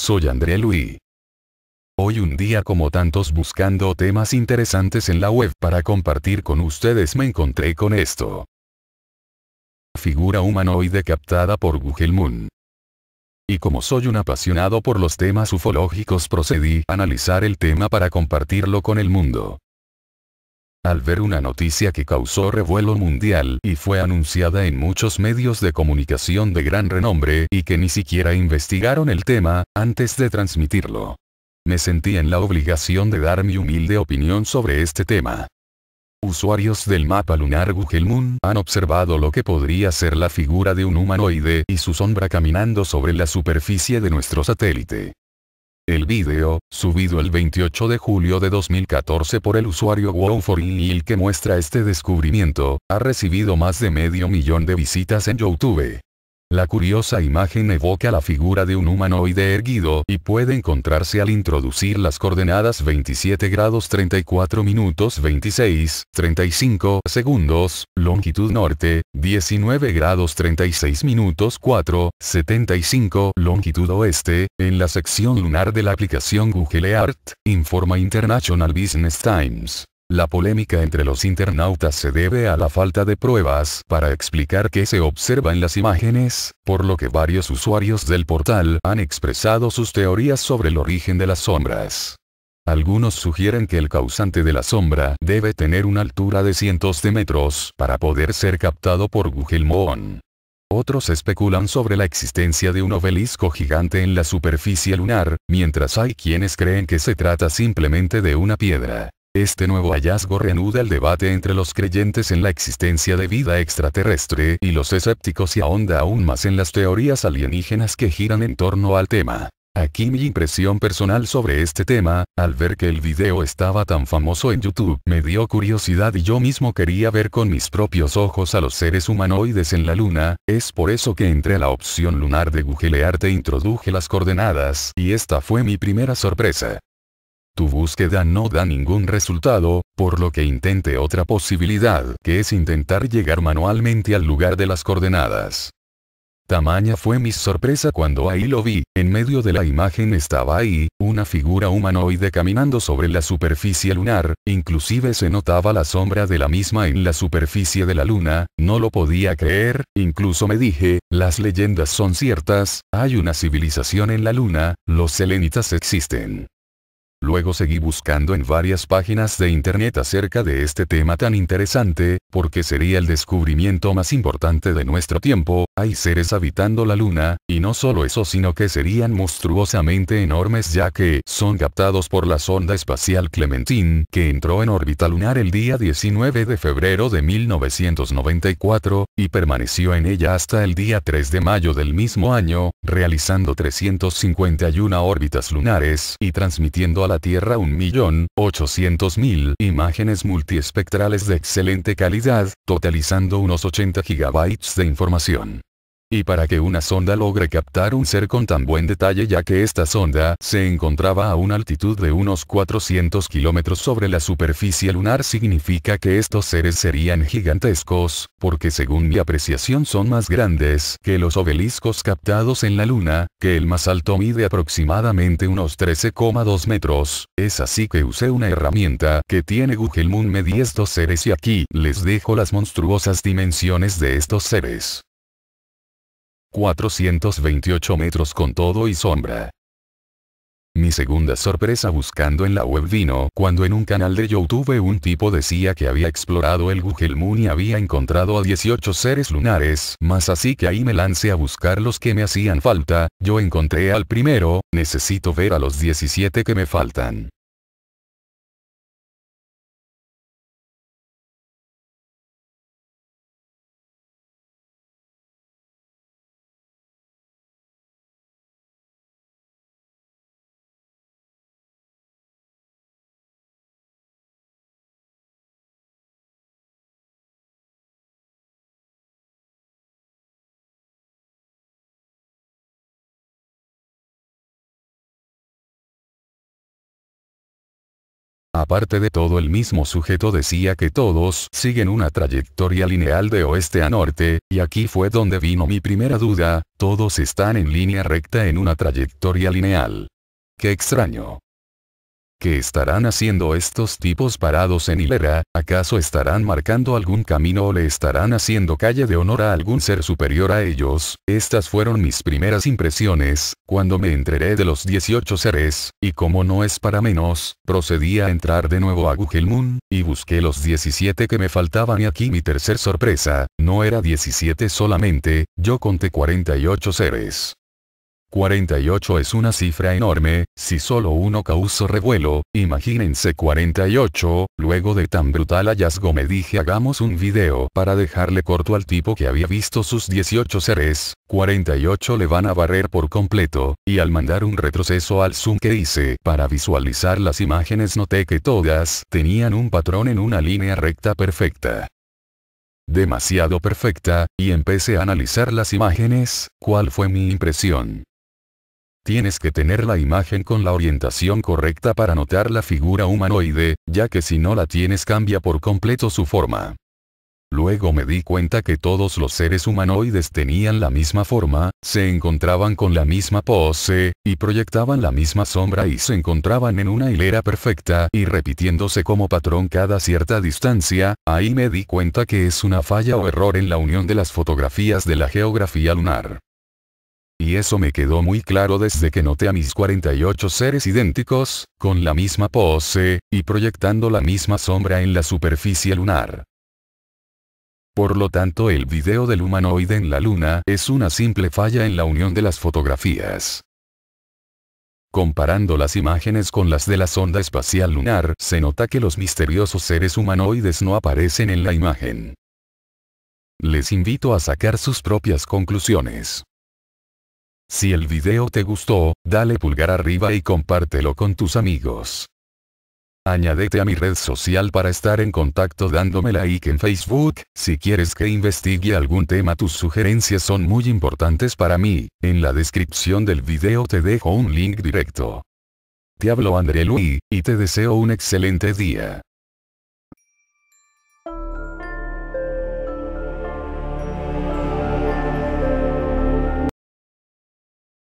Soy André Luis. Hoy un día como tantos buscando temas interesantes en la web para compartir con ustedes me encontré con esto. Figura humanoide captada por Google Moon. Y como soy un apasionado por los temas ufológicos procedí a analizar el tema para compartirlo con el mundo al ver una noticia que causó revuelo mundial y fue anunciada en muchos medios de comunicación de gran renombre y que ni siquiera investigaron el tema, antes de transmitirlo. Me sentí en la obligación de dar mi humilde opinión sobre este tema. Usuarios del mapa lunar Google Moon han observado lo que podría ser la figura de un humanoide y su sombra caminando sobre la superficie de nuestro satélite. El video, subido el 28 de julio de 2014 por el usuario wow 4 il que muestra este descubrimiento, ha recibido más de medio millón de visitas en YouTube. La curiosa imagen evoca la figura de un humanoide erguido y puede encontrarse al introducir las coordenadas 27 grados 34 minutos 26, 35 segundos, longitud norte, 19 grados 36 minutos 4, 75 longitud oeste, en la sección lunar de la aplicación Google Earth, informa International Business Times. La polémica entre los internautas se debe a la falta de pruebas para explicar qué se observa en las imágenes, por lo que varios usuarios del portal han expresado sus teorías sobre el origen de las sombras. Algunos sugieren que el causante de la sombra debe tener una altura de cientos de metros para poder ser captado por Moon. Otros especulan sobre la existencia de un obelisco gigante en la superficie lunar, mientras hay quienes creen que se trata simplemente de una piedra. Este nuevo hallazgo reanuda el debate entre los creyentes en la existencia de vida extraterrestre y los escépticos y ahonda aún más en las teorías alienígenas que giran en torno al tema. Aquí mi impresión personal sobre este tema, al ver que el video estaba tan famoso en YouTube, me dio curiosidad y yo mismo quería ver con mis propios ojos a los seres humanoides en la luna, es por eso que entré a la opción lunar de googlear te introduje las coordenadas y esta fue mi primera sorpresa. Tu búsqueda no da ningún resultado, por lo que intente otra posibilidad que es intentar llegar manualmente al lugar de las coordenadas. Tamaña fue mi sorpresa cuando ahí lo vi, en medio de la imagen estaba ahí, una figura humanoide caminando sobre la superficie lunar, inclusive se notaba la sombra de la misma en la superficie de la luna, no lo podía creer, incluso me dije, las leyendas son ciertas, hay una civilización en la luna, los selenitas existen. Luego seguí buscando en varias páginas de internet acerca de este tema tan interesante, porque sería el descubrimiento más importante de nuestro tiempo, hay seres habitando la luna, y no solo eso sino que serían monstruosamente enormes ya que son captados por la sonda espacial Clementine, que entró en órbita lunar el día 19 de febrero de 1994, y permaneció en ella hasta el día 3 de mayo del mismo año, realizando 351 órbitas lunares y transmitiendo a la Tierra 1.800.000 imágenes multiespectrales de excelente calidad, totalizando unos 80 GB de información. Y para que una sonda logre captar un ser con tan buen detalle ya que esta sonda se encontraba a una altitud de unos 400 kilómetros sobre la superficie lunar significa que estos seres serían gigantescos, porque según mi apreciación son más grandes que los obeliscos captados en la luna, que el más alto mide aproximadamente unos 13,2 metros, es así que usé una herramienta que tiene Google Moon Medi estos seres y aquí les dejo las monstruosas dimensiones de estos seres. 428 metros con todo y sombra. Mi segunda sorpresa buscando en la web vino cuando en un canal de YouTube un tipo decía que había explorado el Google Moon y había encontrado a 18 seres lunares, más así que ahí me lancé a buscar los que me hacían falta, yo encontré al primero, necesito ver a los 17 que me faltan. Aparte de todo el mismo sujeto decía que todos siguen una trayectoria lineal de oeste a norte, y aquí fue donde vino mi primera duda, todos están en línea recta en una trayectoria lineal. Qué extraño. ¿Qué estarán haciendo estos tipos parados en hilera? ¿Acaso estarán marcando algún camino o le estarán haciendo calle de honor a algún ser superior a ellos? Estas fueron mis primeras impresiones, cuando me enteré de los 18 seres, y como no es para menos, procedí a entrar de nuevo a Google y busqué los 17 que me faltaban y aquí mi tercer sorpresa, no era 17 solamente, yo conté 48 seres. 48 es una cifra enorme, si solo uno causó revuelo, imagínense 48, luego de tan brutal hallazgo me dije hagamos un video para dejarle corto al tipo que había visto sus 18 seres, 48 le van a barrer por completo, y al mandar un retroceso al zoom que hice para visualizar las imágenes noté que todas tenían un patrón en una línea recta perfecta demasiado perfecta, y empecé a analizar las imágenes, ¿cuál fue mi impresión? Tienes que tener la imagen con la orientación correcta para notar la figura humanoide, ya que si no la tienes cambia por completo su forma. Luego me di cuenta que todos los seres humanoides tenían la misma forma, se encontraban con la misma pose, y proyectaban la misma sombra y se encontraban en una hilera perfecta y repitiéndose como patrón cada cierta distancia, ahí me di cuenta que es una falla o error en la unión de las fotografías de la geografía lunar. Y eso me quedó muy claro desde que noté a mis 48 seres idénticos, con la misma pose, y proyectando la misma sombra en la superficie lunar. Por lo tanto el video del humanoide en la luna es una simple falla en la unión de las fotografías. Comparando las imágenes con las de la sonda espacial lunar, se nota que los misteriosos seres humanoides no aparecen en la imagen. Les invito a sacar sus propias conclusiones. Si el video te gustó, dale pulgar arriba y compártelo con tus amigos. Añádete a mi red social para estar en contacto dándome like en Facebook, si quieres que investigue algún tema tus sugerencias son muy importantes para mí, en la descripción del video te dejo un link directo. Te hablo André Luis, y te deseo un excelente día.